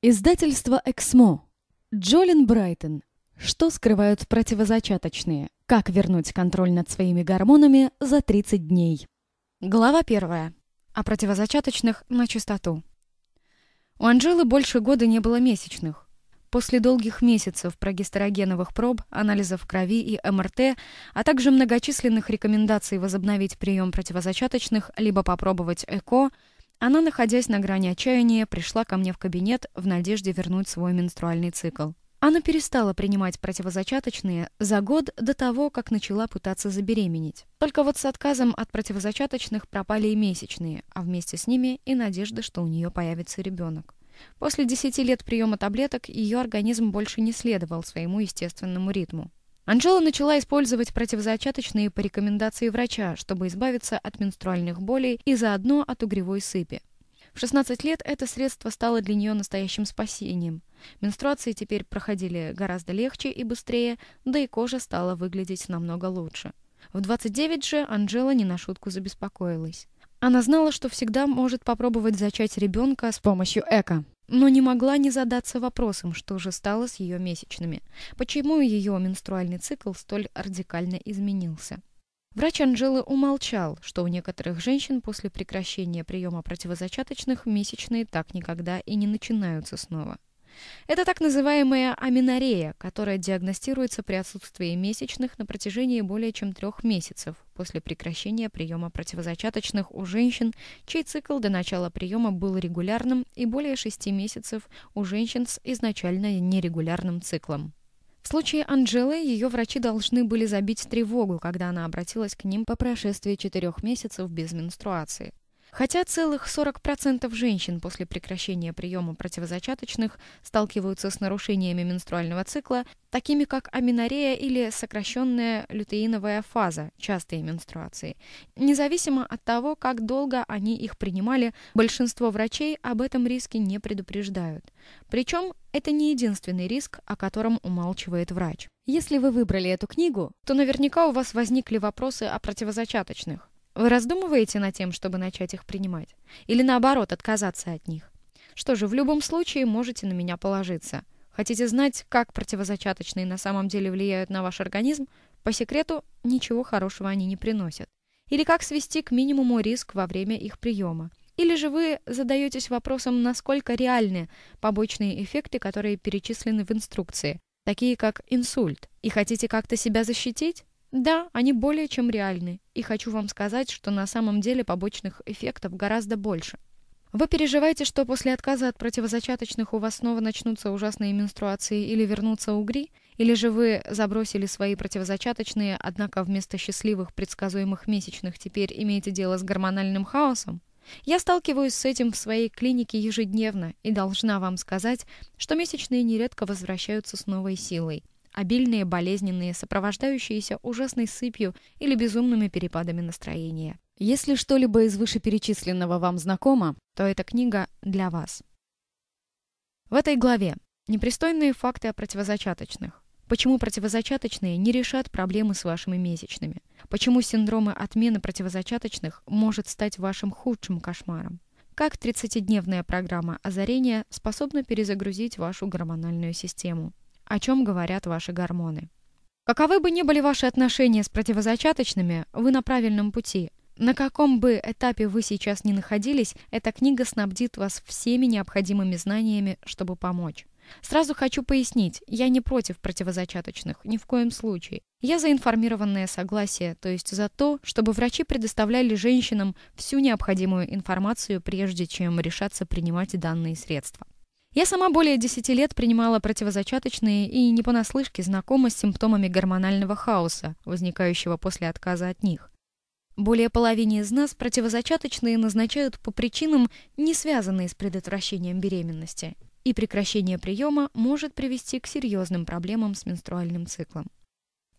Издательство «Эксмо». Джолин Брайтон. Что скрывают противозачаточные? Как вернуть контроль над своими гормонами за 30 дней? Глава первая. О противозачаточных на чистоту. У Анжелы больше года не было месячных. После долгих месяцев прогестерогеновых проб, анализов крови и МРТ, а также многочисленных рекомендаций возобновить прием противозачаточных либо попробовать ЭКО – она, находясь на грани отчаяния, пришла ко мне в кабинет в надежде вернуть свой менструальный цикл. Она перестала принимать противозачаточные за год до того, как начала пытаться забеременеть. Только вот с отказом от противозачаточных пропали и месячные, а вместе с ними и надежда, что у нее появится ребенок. После 10 лет приема таблеток ее организм больше не следовал своему естественному ритму. Анжела начала использовать противозачаточные по рекомендации врача, чтобы избавиться от менструальных болей и заодно от угревой сыпи. В 16 лет это средство стало для нее настоящим спасением. Менструации теперь проходили гораздо легче и быстрее, да и кожа стала выглядеть намного лучше. В 29 же Анжела не на шутку забеспокоилась. Она знала, что всегда может попробовать зачать ребенка с помощью ЭКО но не могла не задаться вопросом, что же стало с ее месячными, почему ее менструальный цикл столь радикально изменился. Врач Анжелы умолчал, что у некоторых женщин после прекращения приема противозачаточных месячные так никогда и не начинаются снова. Это так называемая аминорея, которая диагностируется при отсутствии месячных на протяжении более чем трех месяцев после прекращения приема противозачаточных у женщин, чей цикл до начала приема был регулярным, и более шести месяцев у женщин с изначально нерегулярным циклом. В случае Анжелы ее врачи должны были забить тревогу, когда она обратилась к ним по прошествии четырех месяцев без менструации. Хотя целых 40% женщин после прекращения приема противозачаточных сталкиваются с нарушениями менструального цикла, такими как аминорея или сокращенная лютеиновая фаза, частые менструации. Независимо от того, как долго они их принимали, большинство врачей об этом риске не предупреждают. Причем это не единственный риск, о котором умалчивает врач. Если вы выбрали эту книгу, то наверняка у вас возникли вопросы о противозачаточных. Вы раздумываете над тем, чтобы начать их принимать? Или наоборот, отказаться от них? Что же, в любом случае можете на меня положиться. Хотите знать, как противозачаточные на самом деле влияют на ваш организм? По секрету, ничего хорошего они не приносят. Или как свести к минимуму риск во время их приема. Или же вы задаетесь вопросом, насколько реальны побочные эффекты, которые перечислены в инструкции, такие как инсульт, и хотите как-то себя защитить? Да, они более чем реальны, и хочу вам сказать, что на самом деле побочных эффектов гораздо больше. Вы переживаете, что после отказа от противозачаточных у вас снова начнутся ужасные менструации или вернутся угри? Или же вы забросили свои противозачаточные, однако вместо счастливых предсказуемых месячных теперь имеете дело с гормональным хаосом? Я сталкиваюсь с этим в своей клинике ежедневно и должна вам сказать, что месячные нередко возвращаются с новой силой – обильные болезненные, сопровождающиеся ужасной сыпью или безумными перепадами настроения. Если что-либо из вышеперечисленного вам знакомо, то эта книга для вас. В этой главе непристойные факты о противозачаточных. Почему противозачаточные не решат проблемы с вашими месячными? Почему синдромы отмены противозачаточных может стать вашим худшим кошмаром? Как 30-дневная программа озарения способна перезагрузить вашу гормональную систему? о чем говорят ваши гормоны. Каковы бы ни были ваши отношения с противозачаточными, вы на правильном пути. На каком бы этапе вы сейчас ни находились, эта книга снабдит вас всеми необходимыми знаниями, чтобы помочь. Сразу хочу пояснить, я не против противозачаточных, ни в коем случае. Я за информированное согласие, то есть за то, чтобы врачи предоставляли женщинам всю необходимую информацию, прежде чем решаться принимать данные средства. Я сама более 10 лет принимала противозачаточные и не понаслышке знакома с симптомами гормонального хаоса, возникающего после отказа от них. Более половины из нас противозачаточные назначают по причинам, не связанные с предотвращением беременности, и прекращение приема может привести к серьезным проблемам с менструальным циклом.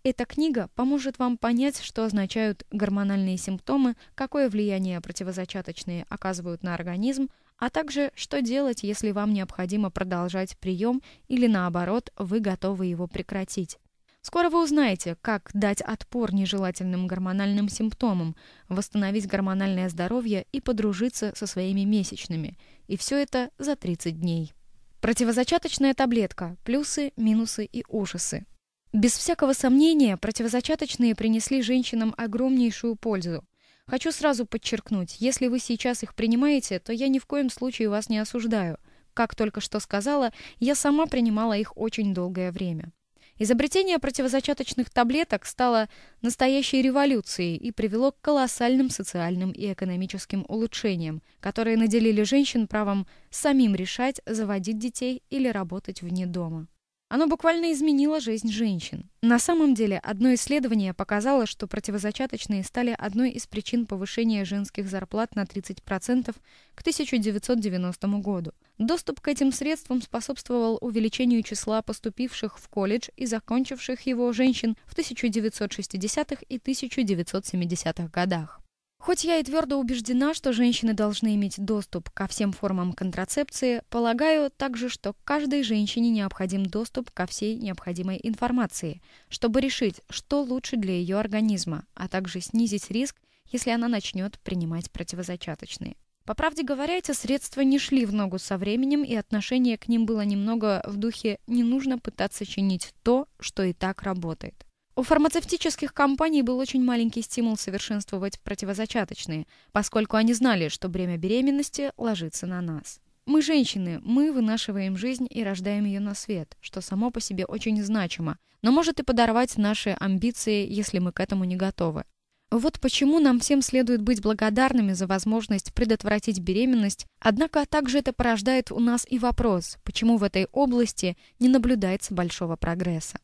Эта книга поможет вам понять, что означают гормональные симптомы, какое влияние противозачаточные оказывают на организм, а также что делать, если вам необходимо продолжать прием или наоборот, вы готовы его прекратить. Скоро вы узнаете, как дать отпор нежелательным гормональным симптомам, восстановить гормональное здоровье и подружиться со своими месячными. И все это за 30 дней. Противозачаточная таблетка. Плюсы, минусы и ужасы. Без всякого сомнения, противозачаточные принесли женщинам огромнейшую пользу. Хочу сразу подчеркнуть, если вы сейчас их принимаете, то я ни в коем случае вас не осуждаю. Как только что сказала, я сама принимала их очень долгое время. Изобретение противозачаточных таблеток стало настоящей революцией и привело к колоссальным социальным и экономическим улучшениям, которые наделили женщин правом самим решать, заводить детей или работать вне дома. Оно буквально изменило жизнь женщин. На самом деле, одно исследование показало, что противозачаточные стали одной из причин повышения женских зарплат на 30% к 1990 году. Доступ к этим средствам способствовал увеличению числа поступивших в колледж и закончивших его женщин в 1960-х и 1970-х годах. Хоть я и твердо убеждена, что женщины должны иметь доступ ко всем формам контрацепции, полагаю также, что каждой женщине необходим доступ ко всей необходимой информации, чтобы решить, что лучше для ее организма, а также снизить риск, если она начнет принимать противозачаточные. По правде говоря, эти средства не шли в ногу со временем, и отношение к ним было немного в духе «не нужно пытаться чинить то, что и так работает». У фармацевтических компаний был очень маленький стимул совершенствовать противозачаточные, поскольку они знали, что бремя беременности ложится на нас. Мы женщины, мы вынашиваем жизнь и рождаем ее на свет, что само по себе очень значимо, но может и подорвать наши амбиции, если мы к этому не готовы. Вот почему нам всем следует быть благодарными за возможность предотвратить беременность, однако также это порождает у нас и вопрос, почему в этой области не наблюдается большого прогресса.